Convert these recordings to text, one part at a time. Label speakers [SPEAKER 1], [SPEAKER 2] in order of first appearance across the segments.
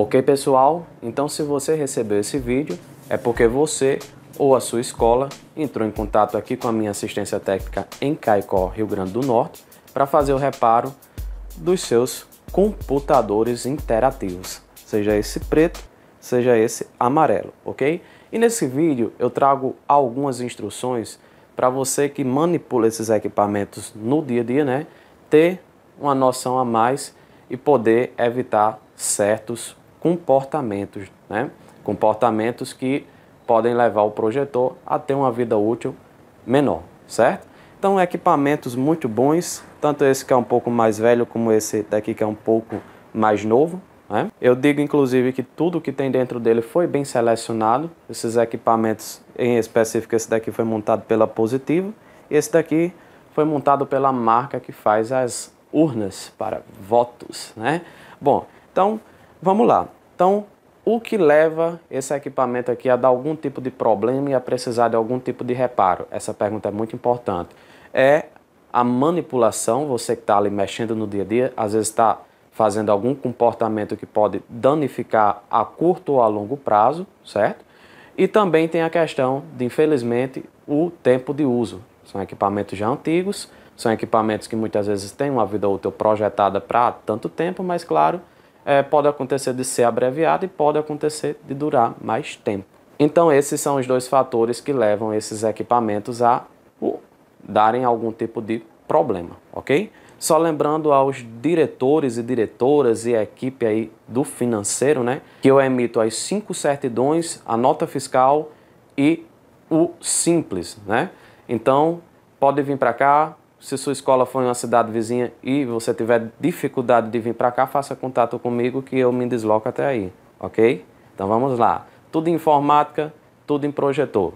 [SPEAKER 1] Ok, pessoal? Então, se você recebeu esse vídeo, é porque você ou a sua escola entrou em contato aqui com a minha assistência técnica em Caicó, Rio Grande do Norte, para fazer o reparo dos seus computadores interativos, seja esse preto, seja esse amarelo, ok? E nesse vídeo eu trago algumas instruções para você que manipula esses equipamentos no dia a dia, né? Ter uma noção a mais e poder evitar certos comportamentos, né? Comportamentos que podem levar o projetor a ter uma vida útil menor, certo? Então, equipamentos muito bons, tanto esse que é um pouco mais velho como esse daqui que é um pouco mais novo. Né? Eu digo, inclusive, que tudo que tem dentro dele foi bem selecionado. Esses equipamentos, em específico, esse daqui foi montado pela Positivo. E esse daqui foi montado pela marca que faz as urnas para votos, né? Bom, então, vamos lá. Então, o que leva esse equipamento aqui a dar algum tipo de problema e a precisar de algum tipo de reparo? Essa pergunta é muito importante. É a manipulação, você que está ali mexendo no dia a dia, às vezes está fazendo algum comportamento que pode danificar a curto ou a longo prazo, certo? E também tem a questão de, infelizmente, o tempo de uso. São equipamentos já antigos, são equipamentos que muitas vezes têm uma vida útil projetada para tanto tempo, mas claro, é, pode acontecer de ser abreviado e pode acontecer de durar mais tempo. Então, esses são os dois fatores que levam esses equipamentos a uh, darem algum tipo de problema, ok? Só lembrando aos diretores e diretoras e a equipe aí do financeiro, né, que eu emito as cinco certidões, a nota fiscal e o simples, né? Então, pode vir para cá, se sua escola for em uma cidade vizinha e você tiver dificuldade de vir para cá, faça contato comigo que eu me desloco até aí, ok? Então vamos lá. Tudo em informática, tudo em projetor.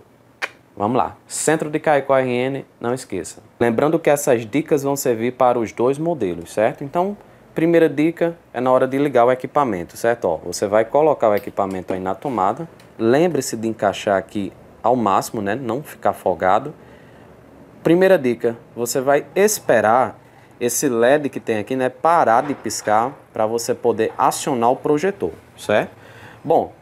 [SPEAKER 1] Vamos lá. Centro de Caicó RN, não esqueça. Lembrando que essas dicas vão servir para os dois modelos, certo? Então, primeira dica é na hora de ligar o equipamento, certo? Ó, você vai colocar o equipamento aí na tomada. Lembre-se de encaixar aqui ao máximo, né? Não ficar folgado. Primeira dica, você vai esperar esse LED que tem aqui, né, parar de piscar para você poder acionar o projetor, certo? Bom,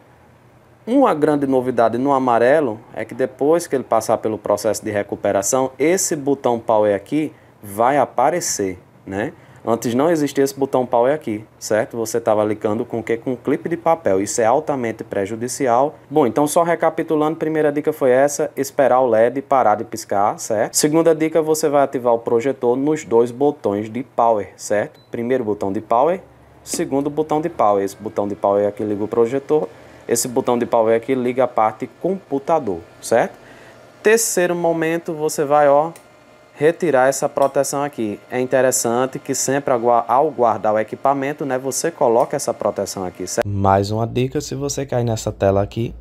[SPEAKER 1] uma grande novidade no amarelo é que depois que ele passar pelo processo de recuperação, esse botão power aqui vai aparecer, né? Antes não existia esse botão power é aqui, certo? Você estava ligando com o que? Com um clipe de papel. Isso é altamente prejudicial. Bom, então só recapitulando, primeira dica foi essa, esperar o LED parar de piscar, certo? Segunda dica, você vai ativar o projetor nos dois botões de power, certo? Primeiro botão de power, segundo botão de power. Esse botão de power é aqui liga o projetor, esse botão de power é aqui liga a parte computador, certo? Terceiro momento, você vai, ó, retirar essa proteção aqui. É interessante que sempre ao guardar o equipamento, né, você coloca essa proteção aqui. Certo? Mais uma dica, se você cair nessa tela aqui,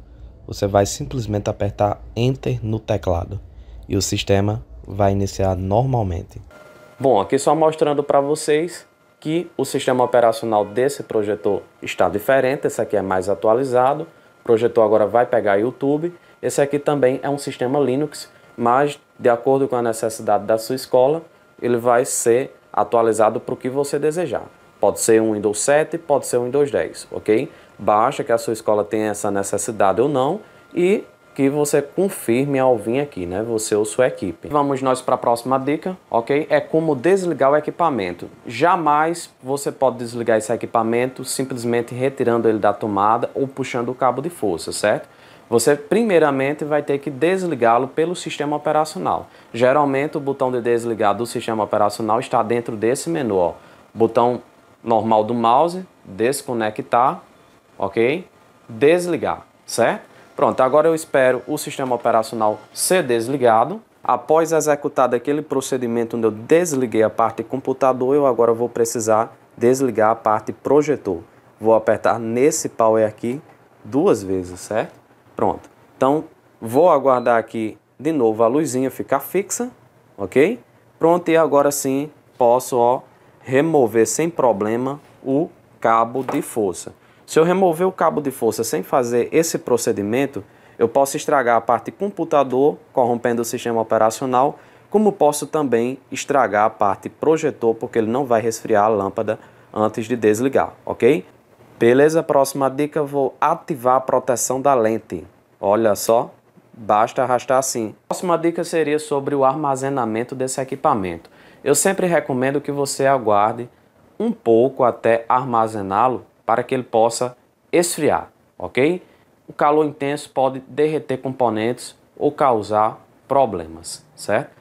[SPEAKER 1] você vai simplesmente apertar Enter no teclado e o sistema vai iniciar normalmente. Bom, aqui só mostrando para vocês que o sistema operacional desse projetor está diferente, esse aqui é mais atualizado, o projetor agora vai pegar YouTube, esse aqui também é um sistema Linux, mas de acordo com a necessidade da sua escola, ele vai ser atualizado para o que você desejar. Pode ser um Windows 7, pode ser um Windows 10, ok? Basta que a sua escola tenha essa necessidade ou não e que você confirme ao vir aqui, né? Você ou sua equipe. Vamos nós para a próxima dica, ok? É como desligar o equipamento. Jamais você pode desligar esse equipamento simplesmente retirando ele da tomada ou puxando o cabo de força, certo? Você primeiramente vai ter que desligá-lo pelo sistema operacional. Geralmente o botão de desligar do sistema operacional está dentro desse menu, ó. Botão normal do mouse, desconectar, ok? Desligar, certo? Pronto, agora eu espero o sistema operacional ser desligado. Após executar aquele procedimento onde eu desliguei a parte computador, eu agora vou precisar desligar a parte projetor. Vou apertar nesse power aqui duas vezes, certo? Pronto. Então, vou aguardar aqui de novo a luzinha ficar fixa, ok? Pronto, e agora sim posso ó, remover sem problema o cabo de força. Se eu remover o cabo de força sem fazer esse procedimento, eu posso estragar a parte computador, corrompendo o sistema operacional, como posso também estragar a parte projetor, porque ele não vai resfriar a lâmpada antes de desligar, ok? Beleza, próxima dica, vou ativar a proteção da lente. Olha só, basta arrastar assim. Próxima dica seria sobre o armazenamento desse equipamento. Eu sempre recomendo que você aguarde um pouco até armazená-lo para que ele possa esfriar, ok? O calor intenso pode derreter componentes ou causar problemas, certo?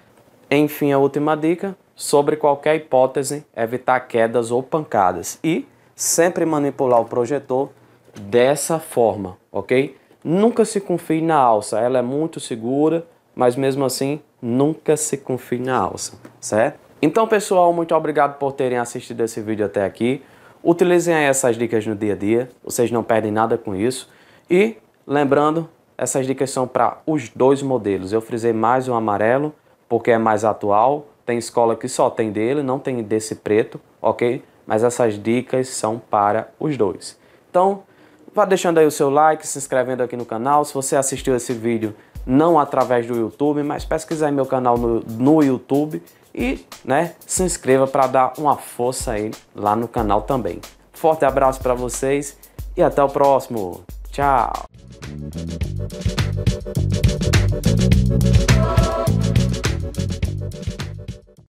[SPEAKER 1] Enfim, a última dica, sobre qualquer hipótese, evitar quedas ou pancadas. E sempre manipular o projetor dessa forma, ok? Nunca se confie na alça, ela é muito segura, mas mesmo assim, nunca se confie na alça, certo? Então pessoal, muito obrigado por terem assistido esse vídeo até aqui. Utilizem essas dicas no dia a dia, vocês não perdem nada com isso. E lembrando, essas dicas são para os dois modelos. Eu frisei mais o um amarelo, porque é mais atual. Tem escola que só tem dele, não tem desse preto, ok? mas essas dicas são para os dois. Então, vá deixando aí o seu like, se inscrevendo aqui no canal. Se você assistiu esse vídeo não através do YouTube, mas pesquisar meu canal no, no YouTube e né, se inscreva para dar uma força aí lá no canal também. Forte abraço para vocês e até o próximo. Tchau!